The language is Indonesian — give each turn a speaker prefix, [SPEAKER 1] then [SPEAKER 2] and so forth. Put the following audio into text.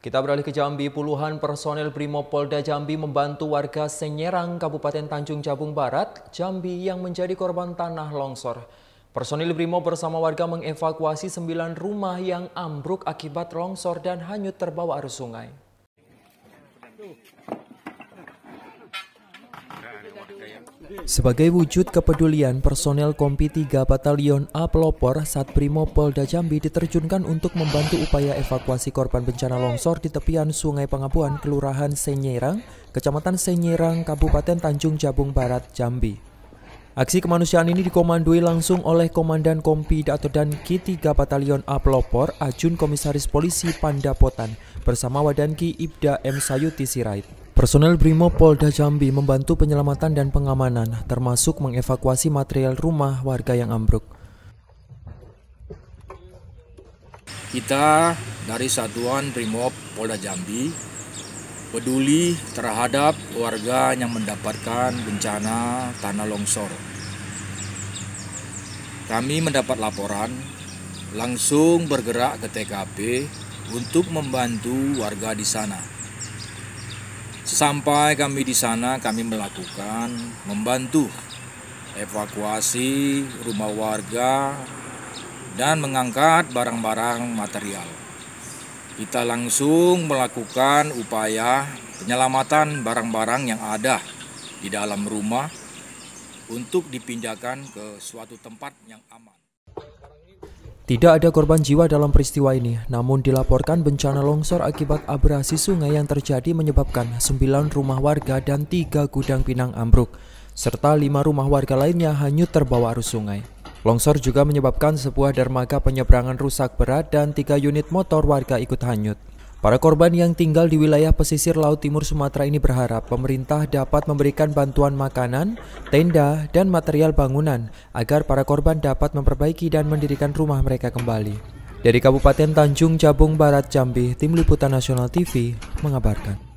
[SPEAKER 1] Kita beralih ke Jambi, puluhan personel Brimopolda Polda Jambi membantu warga Senyerang, Kabupaten Tanjung Jabung Barat, Jambi yang menjadi korban tanah longsor. Personil Brimo bersama warga mengevakuasi sembilan rumah yang ambruk akibat longsor dan hanyut terbawa arus sungai. Sebagai wujud kepedulian, personel Kompi 3 Batalion A Pelopor saat Primo Polda Jambi diterjunkan untuk membantu upaya evakuasi korban bencana longsor di tepian Sungai Pengapuan, Kelurahan Senyerang, Kecamatan Senyerang, Kabupaten Tanjung Jabung Barat, Jambi. Aksi kemanusiaan ini dikomandoi langsung oleh Komandan Kompi Dato dan Ki 3 Batalion A Pelopor, Ajun Komisaris Polisi Pandapotan, bersama Wadanki Ibda M. Sayuti Sirait. Personel Brimob Polda Jambi membantu penyelamatan dan pengamanan, termasuk mengevakuasi material rumah warga yang ambruk.
[SPEAKER 2] Kita dari Satuan Brimob Polda Jambi peduli terhadap warga yang mendapatkan bencana tanah longsor. Kami mendapat laporan, langsung bergerak ke TKP untuk membantu warga di sana. Sesampai kami di sana, kami melakukan membantu evakuasi rumah warga dan mengangkat barang-barang material. Kita langsung melakukan upaya penyelamatan barang-barang yang ada di dalam rumah untuk dipindahkan ke suatu tempat yang aman.
[SPEAKER 1] Tidak ada korban jiwa dalam peristiwa ini, namun dilaporkan bencana longsor akibat abrasi sungai yang terjadi menyebabkan 9 rumah warga dan 3 gudang pinang ambruk, serta 5 rumah warga lainnya hanyut terbawa arus sungai. Longsor juga menyebabkan sebuah dermaga penyeberangan rusak berat dan 3 unit motor warga ikut hanyut. Para korban yang tinggal di wilayah pesisir Laut Timur Sumatera ini berharap pemerintah dapat memberikan bantuan makanan, tenda, dan material bangunan agar para korban dapat memperbaiki dan mendirikan rumah mereka kembali. Dari Kabupaten Tanjung Jabung Barat, Jambi, Tim Liputan Nasional TV mengabarkan.